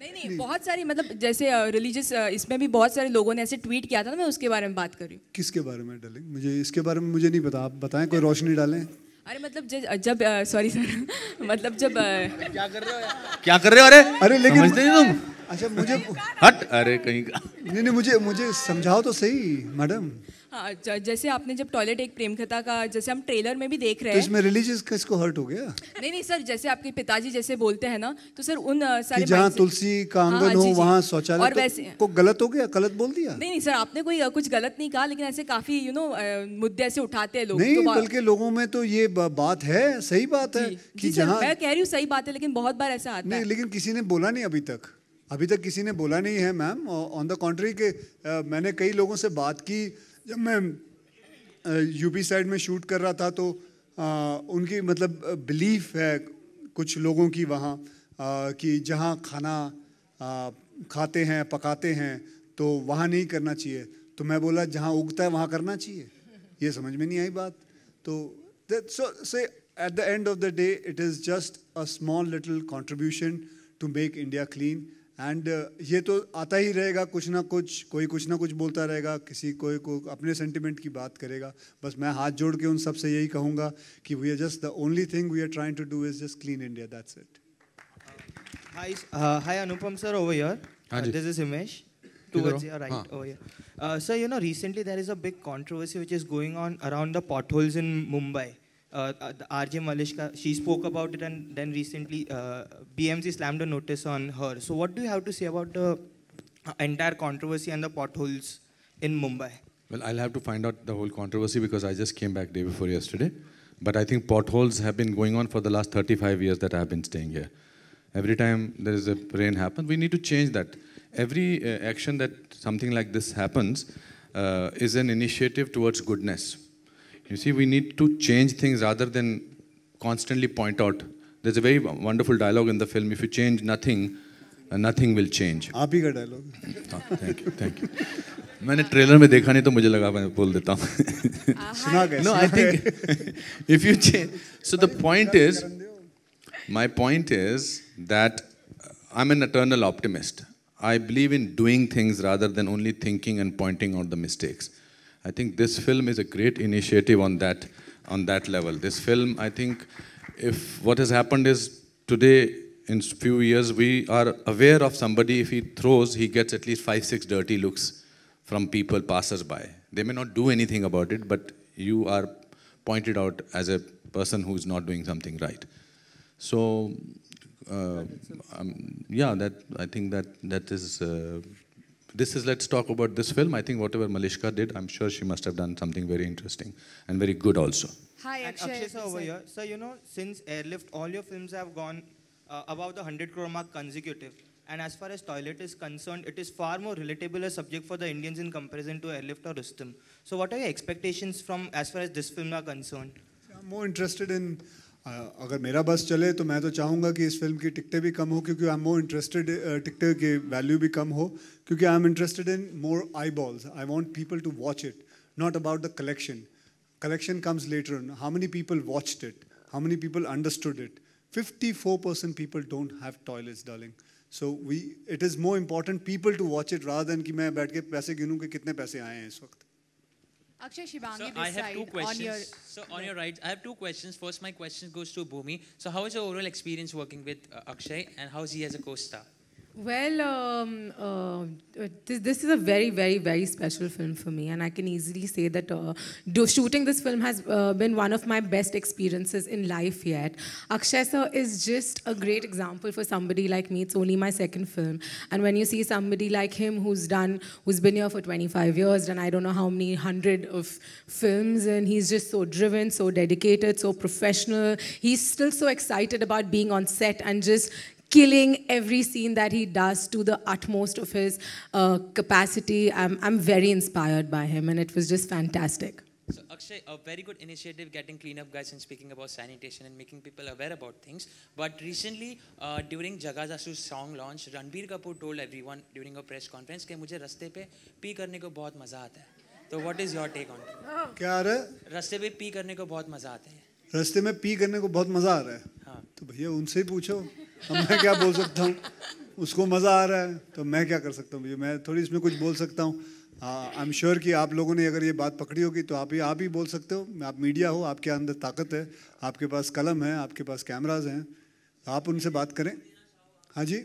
S7: नहीं नहीं बहुत सारी मतलब जैसे रिलीजियस इसमें भी बहुत सारे लोगों ने ऐसे ट्वीट किया था ना मैं उसके बारे में बात कर रही हूँ
S2: किसके बारे में डालेंगे मुझे इसके बारे में मुझे नहीं पता आप बताएं कोई रोशनी डालें
S7: अरे मतलब जब, सॉरी सर मतलब जब क्या कर रहे
S2: हो क्या कर रहे हो अरे अरे लेकिन समझते नहीं तुम अच्छा मुझे हट अरे कहीं का नहीं नहीं मुझे मुझे समझाओ तो सही मैडम
S7: हाँ जैसे आपने जब टॉयलेट एक प्रेम कथा का जैसे हम ट्रेलर में भी देख रहे तो हैं तो इसमें
S2: रिलीजियस किसको हर्ट हो गया
S7: नहीं नहीं सर जैसे आपके पिताजी जैसे बोलते हैं ना तो सर उन सारे जहाँ तुलसी
S2: का हाँ, हाँ, आंगन हाँ, हो वहाँ शौचालय और तो वैसे को गलत हो गया गलत बोल दिया नहीं
S7: नहीं सर आपने कोई कुछ गलत नहीं कहा लेकिन ऐसे काफी यू नो मुद्दे ऐसे उठाते हैं लोग नहीं तो बल्कि
S2: लोगों में तो ये बात है सही बात है की जहाँ मैं कह रही हूँ सही बात है लेकिन बहुत बार ऐसा आता है लेकिन किसी ने बोला नहीं अभी तक अभी तक किसी ने बोला नहीं है मैम ऑन द कॉन्ट्री के मैंने कई लोगों से बात की जब मैं यूपी साइड में शूट कर रहा था तो आ, उनकी मतलब बिलीफ है कुछ लोगों की वहाँ कि जहाँ खाना आ, खाते हैं पकाते हैं तो वहाँ नहीं करना चाहिए तो मैं बोला जहाँ उगता है वहाँ करना चाहिए ये समझ में नहीं आई बात तो so say at the end of the day it is just a small little contribution to make India clean and uh, ये तो आता ही रहेगा कुछ ना कुछ कोई कुछ ना कुछ बोलता रहेगा किसी कोई को अपने सेंटिमेंट की बात करेगा बस मैं हाथ जोड़ के उन सब से यही कहूँगा कि we are just the only thing we are trying to do is just clean India that's it
S6: hi Anupam sir over your this is Himesh sir you know recently there is a big controversy which is going on around the pot in Mumbai uh, uh RJ Malishka, she spoke about it and then recently uh, BMC slammed a notice on her. So what do you have to say about the entire controversy and the potholes in Mumbai?
S8: Well, I'll have to find out the whole controversy because I just came back day before yesterday. But I think potholes have been going on for the last 35 years that I've been staying here. Every time there is a rain happens, we need to change that. Every uh, action that something like this happens uh, is an initiative towards goodness. You see, we need to change things rather than constantly point out. There's a very wonderful dialogue in the film. If you change nothing, uh, nothing will change.
S2: आप ही का dialogue. Ah, thank you, thank you.
S8: मैंने trailer में देखा नहीं तो मुझे लगा मैं बोल देता हूँ.
S2: सुना क्या? No, I think
S8: if you change. So the point is, my point is that uh, I'm an eternal optimist. I believe in doing things rather than only thinking and pointing out the mistakes. I think this film is a great initiative on that, on that level. This film, I think, if what has happened is today, in few years, we are aware of somebody, if he throws, he gets at least five, six dirty looks from people, passers-by. They may not do anything about it, but you are pointed out as a person who is not doing something right. So, uh, um, yeah, that I think that that is uh, this is, let's talk about this film. I think whatever Malishka did, I'm sure she must have done something very interesting and very good also.
S6: Hi, Akshay. Akshay sir, over here. So you know, since Airlift, all your films have gone uh, above the 100 crore mark consecutive. And as far as toilet is concerned, it is far more relatable a subject for the Indians in comparison to Airlift or Rustam. So what are your expectations from as far as this film are concerned?
S2: I'm more interested in अगर मेरा बस चले तो मैं तो चाहूँगा कि इस फिल्म की टिकटें भी कम हो क्योंकि आई एम मोर इंटरेस्टेड टिकटें की वैल्यू भी कम हो क्योंकि I am interested in more eyeballs I want people to watch it not about the collection collection comes later how money people watched it how money people understood it fifty percent people don't have toilets darling so we it is more important people to watch it rather than कि मैं बैठ के पैसे गिनूँ कि कितने पैसे आए हैं इस वक्त
S7: Akshay Shivangi, so I have two questions. On your,
S4: so on your right, I have two questions. First, my question goes to Bhumi. So how is your overall experience working with uh, Akshay and how is he as a co-star?
S7: Well, um, uh, this, this, is a very, very, very special film for me, and I can easily say that uh, do, shooting this film has uh, been one of my best experiences in life yet. Akshay sir is just a great example for somebody like me. It's only my second film, and when you see somebody like him who's done, who's been here for 25 years, and I don't know how many hundred of films, and he's just so driven, so dedicated, so professional. He's still so excited about being on set and just killing every scene that he does to the utmost of his uh, capacity. I'm, I'm very inspired by him, and it was just fantastic.
S4: So Akshay, a very good initiative getting cleanup guys and speaking about sanitation and making people aware about things. But recently, uh, during Jagazasu's song launch, Ranbir Kapoor told everyone during a press conference कि मुझे रस्ते पे P करने को बहुत मजा आता what is your take on
S6: it?
S2: क्या आ रहा
S4: है? रस्ते पे पी करने को
S6: बहुत मजा आता है.
S2: रस्ते में पी करने को बहुत मजा आ रहा अब मैं क्या बोल सकता हूँ उसको मज़ा आ रहा है तो मैं क्या कर सकता हूँ मैं थोड़ी इसमें कुछ बोल सकता हूँ आई एम श्योर कि आप लोगों ने अगर ये बात पकड़ी होगी तो आप ही आप ही बोल सकते हो आप मीडिया हो आपके अंदर ताकत है आपके पास कलम है आपके पास कैमराज हैं तो आप उनसे बात करें हाँ जी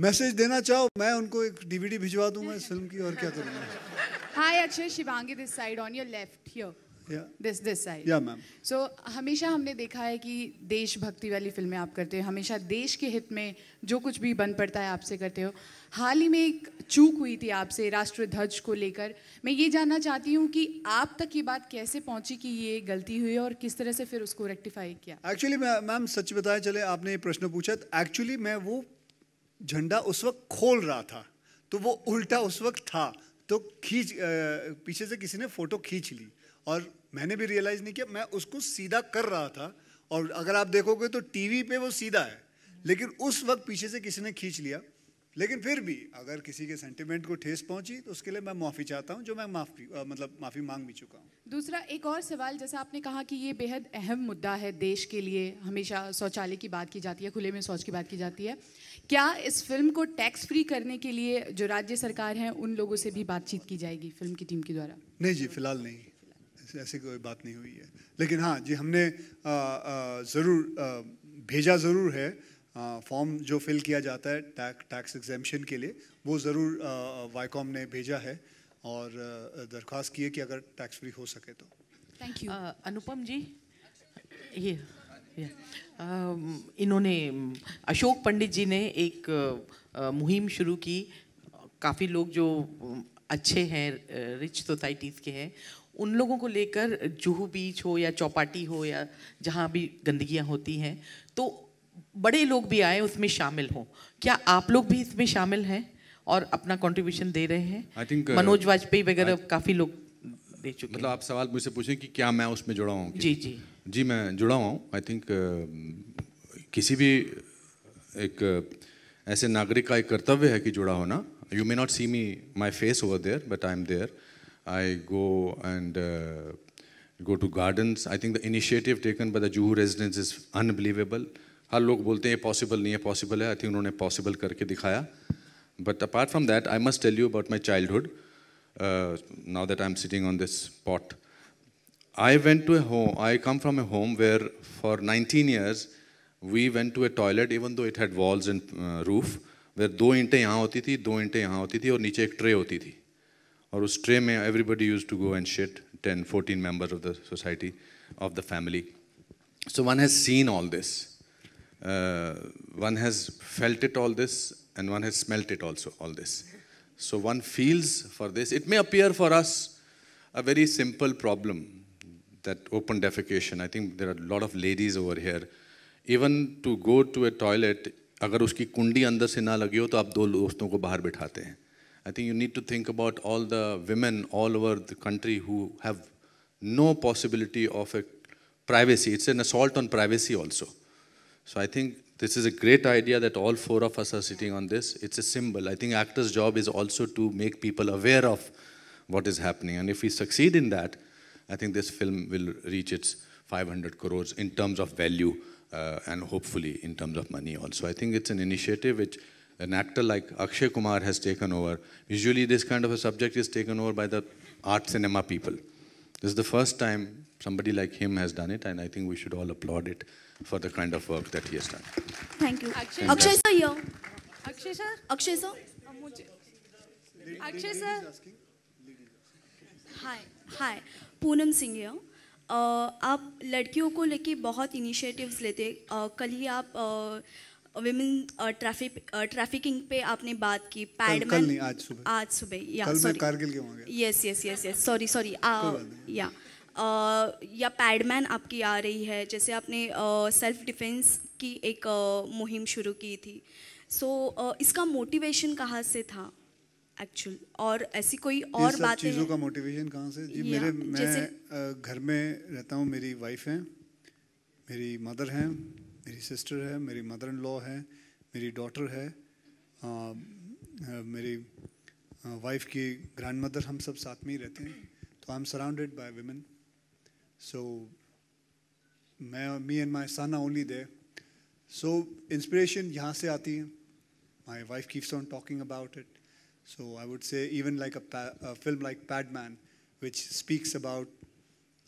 S2: मैसेज देना चाहो मैं उनको एक डीवीडी भिजवा दूंगा इस फिल्म की और क्या करूंगा
S7: hi Akshay Shivangi this side on your left here this this side so हमेशा हमने देखा है कि देशभक्ति वाली फिल्में आप करते हो हमेशा देश के हित में जो कुछ भी बन पड़ता है आपसे करते हो हाल ही में एक चूक हुई थी आपसे राष्ट्रध्वज को लेकर मैं ये जानना चाहती हूँ कि आप तक ये बात कैसे पहुँची कि ये गलती हुई और किस तरह से फिर उसको रेक्टिफाई किया
S2: एक्चुअली मैम सच बताया चले आपने ये प्रश्न पूछा एक्चुअली मैं वो झंडा उस वक्त खोल रहा था तो वो उल्टा उस वक्त था तो खींच पीछे से किसी ने फोटो खींच ली और मैंने भी रियलाइज़ नहीं किया मैं उसको सीधा कर रहा था और अगर आप देखोगे तो टीवी पे वो सीधा है लेकिन उस वक्त पीछे से किसी ने खींच लिया लेकिन फिर भी अगर किसी के सेंटिमेंट को ठेस पहुंची तो उसके लिए मैं माफ़ी चाहता हूं जो मैं माफ़ी मतलब माफ़ी मांग भी चुका हूं
S7: दूसरा एक और सवाल जैसा आपने कहा कि ये बेहद अहम मुद्दा है देश के लिए हमेशा शौचालय की बात की जाती है खुले में शौच की बात की जाती है क्या इस फिल्म को टैक्स फ्री करने के लिए जो राज्य सरकार है उन लोगों से भी बातचीत की जाएगी फिल्म की टीम के द्वारा
S2: नहीं जी फिलहाल नहीं ऐसे कोई बात नहीं हुई है लेकिन हाँ जी हमने ज़रूर भेजा ज़रूर है फॉर्म जो फिल किया जाता है टैक टैक्स एग्जामेशन के लिए वो ज़रूर वाईकॉम ने भेजा है और दरख्वास्त की है कि अगर टैक्स फ्री हो सके तो
S7: थैंक यू अनुपम जी ये इन्होंने अशोक पंडित जी ने एक मुहिम शुरू की काफ़ी लोग जो अच्छे हैं रिच सोसाइटीज़ के हैं उन लोगों को लेकर जूहू बीच हो या चौपाटी हो या जहाँ भी गंदगियाँ होती हैं तो बड़े लोग भी आए उसमें शामिल हों क्या आप लोग भी इसमें शामिल हैं और अपना कंट्रीब्यूशन दे रहे हैं think, uh, मनोज वाजपेयी वगैरह काफ़ी लोग
S8: दे चुके मतलब आप सवाल मुझसे पूछें कि क्या मैं उसमें जुड़ा हूँ जी जी जी मैं जुड़ा हुआ हूँ आई थिंक uh, किसी भी एक uh, ऐसे नागरिक का एक कर्तव्य है कि जुड़ा होना you may not see me my face over there but I am there I go and uh, go to gardens. I think the initiative taken by the Juhu residents is unbelievable. हर लोग बोलते हैं possible नहीं है possible है I think उन्होंने possible करके दिखाया but apart from that I must tell you about my childhood now that I am sitting on this spot I went to a home I come from a home where for nineteen years we went to a toilet even though it had walls and roof where though इंटें यहाँ होती थी दो इंटें यहाँ होती थी और नीचे एक ट्रे होती थी और उस ट्रे में everybody use to go and shit ten fourteen members of the society of the family so one has seen all this one has felt it all this and one has smelt it also all this so one feels for this it may appear for us a very simple problem that open defecation. I think there are a lot of ladies over here. Even to go to a toilet, अगर उसकी कुंडी अंदर से ना लगी हो तो आप दो दोस्तों को बाहर बिठाते हैं I think you need to think about all the women all over the country who have no possibility of a privacy. It's an assault on privacy also. So I think this is a great idea that all four of us are sitting on this. It's a symbol. I think actor's job is also to make people aware of what is happening. And if we succeed in that, I think this film will reach its 500 crores in terms of value uh, and hopefully in terms of money also. I think it's an initiative which an actor like Akshay Kumar has taken over. Usually this kind of a subject is taken over by the art cinema people. This is the first time somebody like him has done it and I think we should all applaud it for the kind of work that he has done.
S5: Thank you. Akshay, sir,
S7: Akshay sir. Akshay sir. Uh, Akshay sir.
S5: Hi. Hi. Poonam Singh here. Uh, आप लड़कियों को लेके बहुत initiatives लेते uh, कल ही आप women traffic trafficking पे आपने बात की पैडमैन कल, कल नहीं आज सुबह आज सुबह या सॉरी
S2: कारगिल के वहाँ
S5: yes yes yes yes sorry sorry yeah yeah Padman आपकी आ रही है जैसे आपने सेल्फ डिफेंस की एक मुहिम शुरू की थी सो so, इसका मोटिवेशन कहाँ से था एक्चुअल और ऐसी कोई और बात चीज़ों का
S2: मोटिवेशन कहाँ से जी मेरे मैं घर में रहता हूँ मेरी वाइफ हैं मेरी मदर हैं मेरी सिस्टर है मेरी मदर इन लॉ है मेरी डॉटर है आ, मेरी वाइफ की ग्रैंड मदर हम सब साथ में ही रहते हैं तो I am surrounded by women so मैं me and my son only there so inspiration यहाँ से आती है my wife keeps on talking about it so I would say even like film like Pad Man which speaks about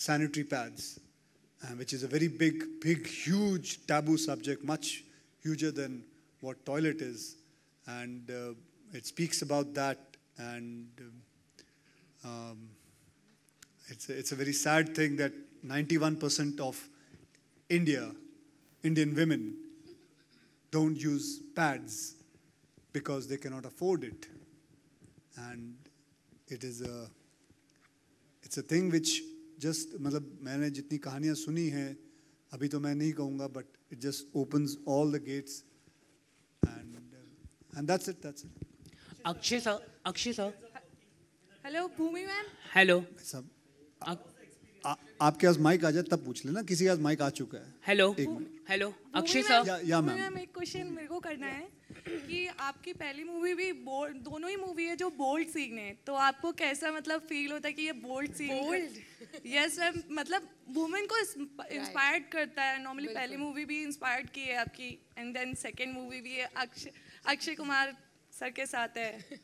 S2: sanitary pads um, which is a very big, big, huge taboo subject, much huger than what toilet is. And uh, it speaks about that. And um, um it's, a, it's a very sad thing that 91% of India, Indian women, don't use pads because they cannot afford it. And it is a, it's a thing which just मतलब मैंने जितनी कहानियाँ सुनी हैं अभी तो मैं नहीं कहूँगा but it just open all the gates and it it
S4: Akshay sir Akshay sir hello Bhumi ma'am
S2: hello सब आपके पास माइक आ जाए तब पूछ लेना किसी के पास माइक आ चुका है
S4: hello hello Akshay sir
S2: yeah, ma'am ma'am
S7: एक क्वेश्चन मेरे को करना है कि आपकी पहली मूवी भी बोल्ड दोनों ही मूवी है जो बोल्ड सीन है तो आपको कैसा मतलब फील होता है कि ये bold scene bold yes ma'am मतलब वुमेन को इंस्पायर्ड करता है नॉर्मली पहली मूवी भी इंस्पायर्ड की है आपकी एंड देन सेकेंड मूवी भी है अक्षय अक्षय कुमार सर के साथ है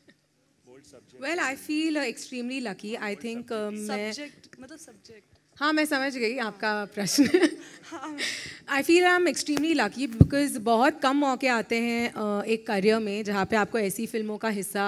S7: well I feel extremely lucky I think subject
S3: मतलब सब्जेक्ट
S7: हाँ मैं समझ गई आपका प्रश्न I feel I am extremely lucky because बहुत कम मौके आते हैं एक करियर में जहाँ पे आपको ऐसी फिल्मों का हिस्सा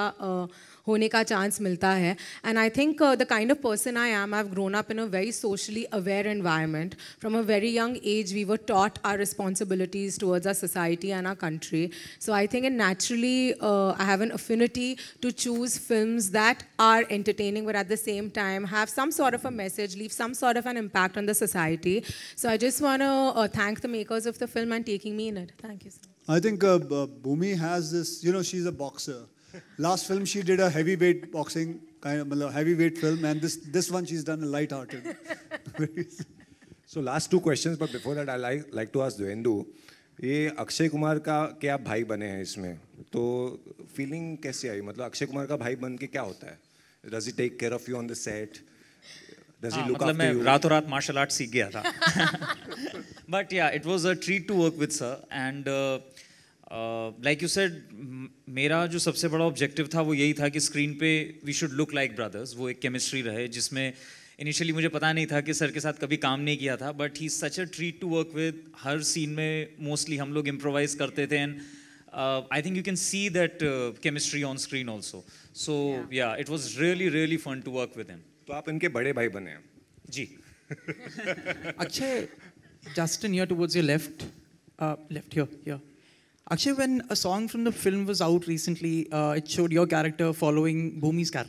S7: होने का चांस मिलता है and I think the kind of person I am I've grown up in a very socially aware environment from a very young age we were taught our responsibilities towards our society and our country so I think in naturally I have an affinity to choose film that are entertaining but at the same time have some sort of a message leave some sort of an impact on the society so I just want thank the makers of the film and taking me in it thank you
S2: I think Bhumi has this you know she is a boxer last film she did heavy weight boxing मतलब heavy weight film and this this one she is done light hearted
S1: so last two questions but before that I like like to ask द्वेंदु ये अक्षय कुमार का क्या भाई बने हैं इसमें तो फीलिंग कैसे आई मतलब अक्षय कुमार का भाई बन के क्या होता है does he take care of you on the set does he look मतलब मैं रातों
S2: रात मार्शल आर्ट सीख गया था but yeah it was a treat to work with sir and
S4: like you said मेरा जो सबसे बड़ा ऑब्जेक्टिव था वो यही था कि स्क्रीन पे we should look like brothers वो एक केमिस्ट्री रहे जिसमें इनिशियली मुझे पता नहीं था कि सर के साथ कभी काम नहीं किया था but he such a treat to work with हर सीन में मोस्टली हम लोग इम्प्रोवाइज करते थे and I think you can see that chemistry on screen also
S1: so yeah it was really really fun to work with him तो आप इनके बड़े भाई बने हैं जी
S6: अच्छा Justin here towards your left left here here Actually, when a song from the film was out recently, uh, it showed your character following Bhumi's char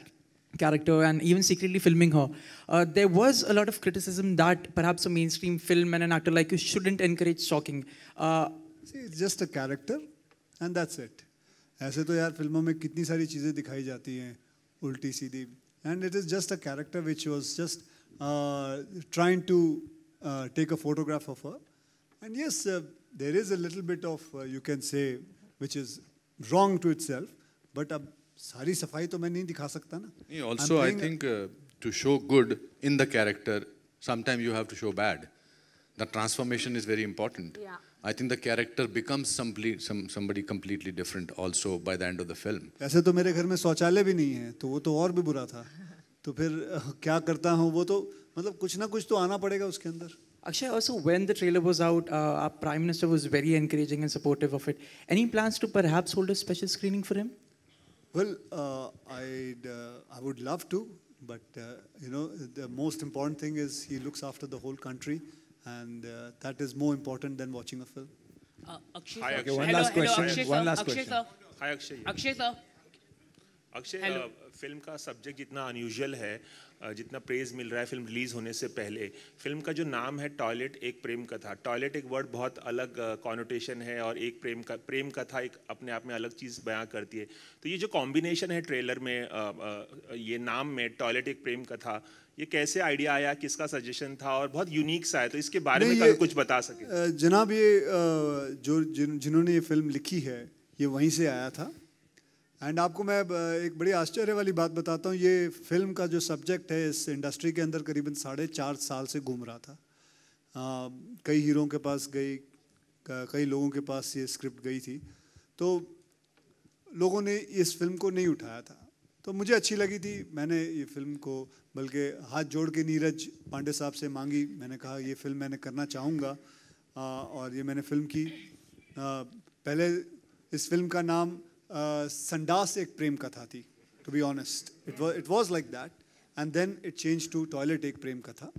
S6: character and even secretly filming her. Uh, there was a lot of criticism that perhaps a mainstream film and an actor like you shouldn't encourage stalking. Uh, See, it's
S2: just a character and that's it. ऐसे तो यार फिल्मों में कितनी सारी चीज़ें दिखाई जाती हैं उल्टी सीधी and it is just a character which was just trying to take a photograph of and yes there is a little bit of, uh, you can say, which is wrong to itself, but ab sari safai to main nahi dikha sakta na दिखा also i think
S8: uh, to show good in the character sometimes you have to show bad the transformation is very important yeah I think the character becomes somebody, some, somebody completely different also by the end of the film.
S2: ऐसे तो मेरे घर में शौचालय भी नहीं है तो वो तो और भी बुरा था तो फिर kya karta hu wo to matlab kuch na kuch to aana padega uske andar
S6: Akshay, also when the trailer was out, uh, our Prime Minister was very encouraging and supportive of it. Any plans to perhaps hold a special screening for him? Well, uh,
S2: I'd, uh, I would love to, but uh, you know, the most important thing is he looks after the whole country, and uh, that is more important than watching a film.
S4: Uh, Akshay,
S6: Hi, Akshay. Okay, one hello, last hello, question.
S4: Akshay, one last Akshay, question. Sir. Hi, Akshay. Akshay, sir. Akshay
S1: film का subject जितना unusual है जितना praise मिल रहा है film release होने से पहले film का जो नाम है टॉयलेट एक प्रेम कथा टॉयलेट एक वर्ड बहुत अलग कॉनोटेशन है और एक प्रेम का प्रेम कथा एक अपने आप में अलग चीज़ बयां करती है तो ये जो कॉम्बिनेशन है ट्रेलर में ये नाम में टॉयलेट एक प्रेम कथा ये कैसे आइडिया आया किसका सजेशन था और बहुत यूनिक सा है तो इसके बारे में कुछ बता
S2: सके जनाब ये जो जिन्होंने ये फिल्म लिखी है ये वहीं से आया था एंड आपको मैं एक बड़ी आश्चर्य वाली बात बताता हूँ ये फिल्म का जो सब्जेक्ट है इस इंडस्ट्री के अंदर करीबन साढ़े चार साल से घूम रहा था आ, कई हीरो के पास गई कई लोगों के पास ये स्क्रिप्ट गई थी तो लोगों ने इस फिल्म को नहीं उठाया था तो मुझे अच्छी लगी थी मैंने ये फिल्म को बल्कि हाथ जोड़ के नीरज पांडे साहब से मांगी मैंने कहा ये फिल्म मैंने करना चाहूँगा और ये मैंने फिल्म की आ, पहले इस फिल्म का नाम संडास एक प्रेम कथा थी to be honest it was it was like that and then it change to Toilet Ek Prem कथा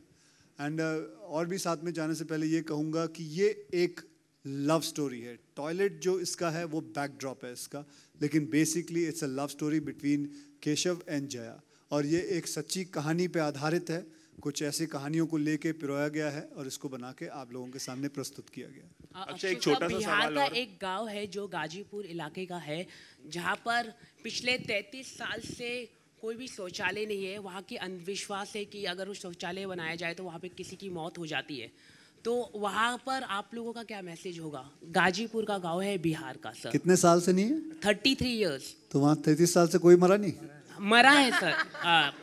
S2: एंड uh, और भी साथ में जाने से पहले ये कहूँगा कि ये एक लव स्टोरी है टॉयलेट जो इसका है वो बैकड्रॉप है इसका लेकिन basically it's a love story between Keshav and Jaya और ये एक सच्ची कहानी पे आधारित है कुछ ऐसी कहानियों को लेके पिरोया गया है और इसको बना के आप लोगों के सामने प्रस्तुत किया गया है
S4: हाँ, अच्छा एक छोटा सा बिहार का एक गांव है जो गाजीपुर इलाके का है जहां पर पिछले 33 साल से कोई भी शौचालय नहीं है वहाँ की अंधविश्वास है कि अगर उस शौचालय बनाया जाए तो वहाँ पे किसी की मौत हो जाती है तो वहाँ पर आप लोगों का क्या मैसेज होगा गाजीपुर का गांव है बिहार का सर कितने साल से नहीं है थर्टी थ्री ईयर्स
S2: तो वहाँ तैतीस साल से कोई मरा नहीं
S4: मरा है सर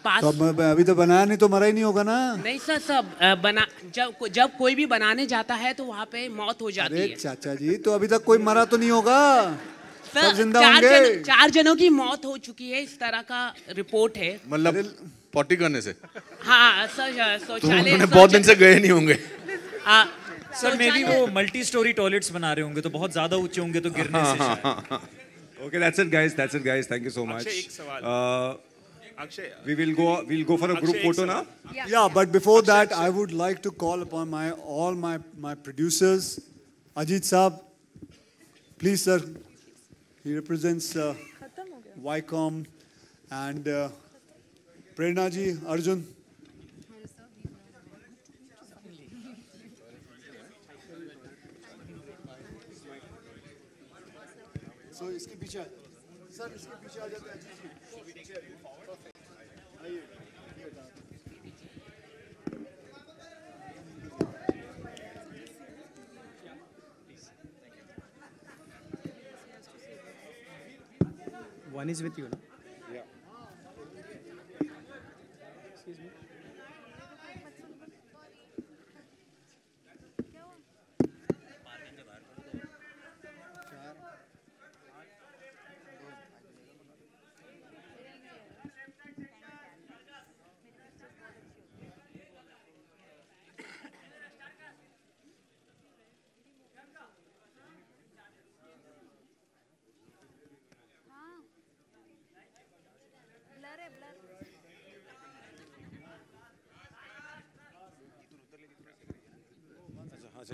S4: पास तो
S2: अभी तो बनाया नहीं तो मरा ही नहीं होगा ना
S4: नहीं सर सब बना जब जब कोई भी बनाने जाता है तो वहाँ पे मौत हो जाती है
S2: चाचा जी तो अभी तक कोई मरा तो नहीं होगा
S4: सब जिंदा चार जन, चार जनों की मौत हो चुकी है इस तरह का रिपोर्ट है
S8: मतलब पॉटी करने से
S4: हाँ सर हाँ, बहुत दिन से गए नहीं होंगे सर मे भी वो
S2: मल्टी स्टोरी टॉयलेट्स बना रहे होंगे तो बहुत ज्यादा ऊंचे होंगे तो गिरने
S1: हाँ, से हाँ, Okay, that's it, guys. That's it, guys. Thank you so much. Uh, uh,
S2: we will go. We'll go for a group photo now. Yeah. but before that, I would like to call upon my all my my producers, Ajit Saab. Please, sir. He represents uh, and uh, Prerna ji, Arjun.
S6: with you.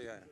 S7: Gracias.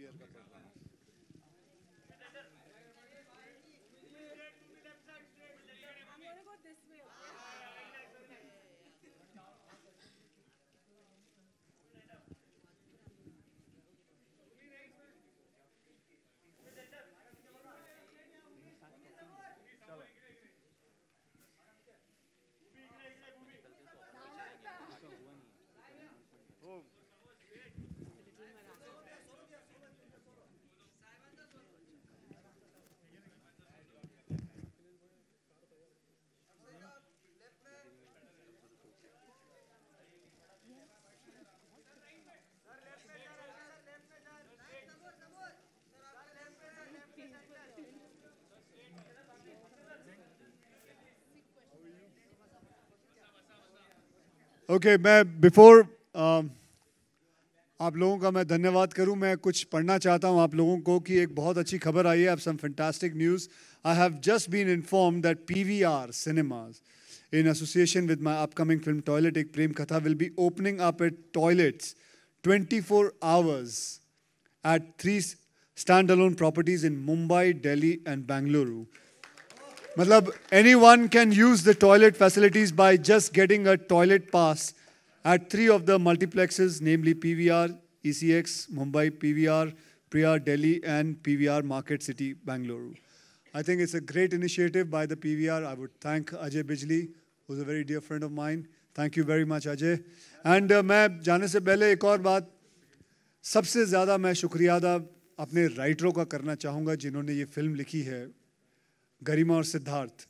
S2: Savior. Okay मैं before um, आप लोगों का मैं धन्यवाद करूं मैं कुछ पढ़ना चाहता हूं आप लोगों को कि एक बहुत अच्छी खबर आई है some fantastic news I have just been inform that P V R cinemas in association with my upcoming film Toilet Ek Prem Katha will be opening up at toilets twenty four hours at three stand alone properties in Mumbai Delhi and Bengaluru Matlab, anyone can use the toilet facilities by just getting a toilet pass at three of the multiplexes, namely PVR, ECX, Mumbai, PVR, Priya, Delhi, and PVR Market City, Bangalore. I think it's a great initiative by the PVR. I would thank Ajay Bijli, who's a very dear friend of mine. Thank you very much, Ajay. And uh, मैं जाने से पहले एक और बात सबसे ज़्यादा मैं शुक्रिया अदा अपने राइटरों का करना चाहूँगा जिन्होंने ये फिल्म लिखी है गरिमा और सिद्धार्थ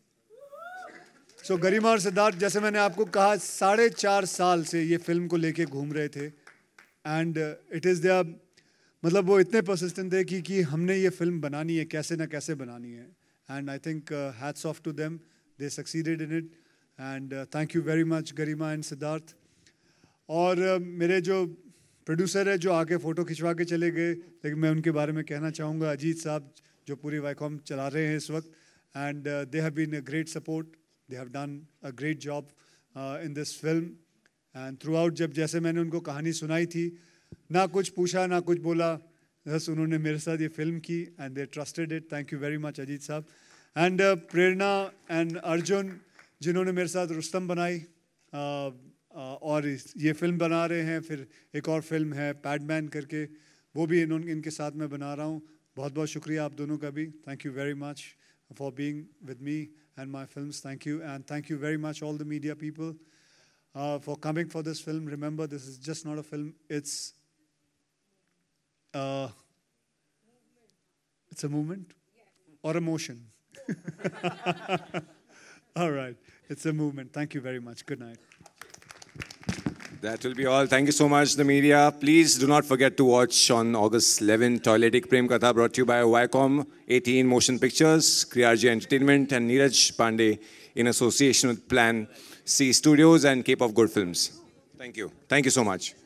S2: सो so, गरिमा और सिद्धार्थ जैसे मैंने आपको कहा साढ़े चार साल से ये फिल्म को लेके घूम रहे थे एंड इट इज़ देयर मतलब वो इतने परसिस्टेंट थे कि कि हमने ये फिल्म बनानी है कैसे ना कैसे बनानी है and I think hats off to them they succeeded in it and thank you very much Garima and Siddharth और uh, मेरे जो प्रोड्यूसर है जो आके फ़ोटो खिंचवा के चले गए लेकिन मैं उनके बारे में कहना चाहूँगा अजीत साहब जो पूरी वाईकॉम चला रहे हैं इस वक्त and uh, they have been a great support. They have done a great job uh, in this film. And throughout जब जैसे मैंने उनको कहानी सुनाई थी ना कुछ पूछा ना कुछ बोला बस उन्होंने मेरे साथ ये फिल्म की and they trusted it thank you very much Ajit साहब एंड प्रेरणा एंड अर्जुन जिन्होंने मेरे साथ रुस्तम बनाई uh, uh और ये फिल्म बना रहे हैं फिर एक और फिल्म है पैडमैन करके वो भी इन्होंने इनके साथ मैं बना रहा हूँ बहुत बहुत शुक्रिया आप दोनों का भी thank you very much for being with me and my films. Thank you. And thank you very much, all the media people, uh, for coming for this film. Remember, this is just not a film, it's, uh, it's a movement or a motion. all right, it's a movement. Thank you very much. Good night.
S1: That will be all. Thank you so much, the media. Please do not forget to watch on August 11 Toiletic Prem Katha brought to you by Viacom, 18 Motion Pictures, Kriyaji Entertainment, and Neeraj Pandey in association with Plan C Studios and Cape of Good Films. Thank you. Thank you so much.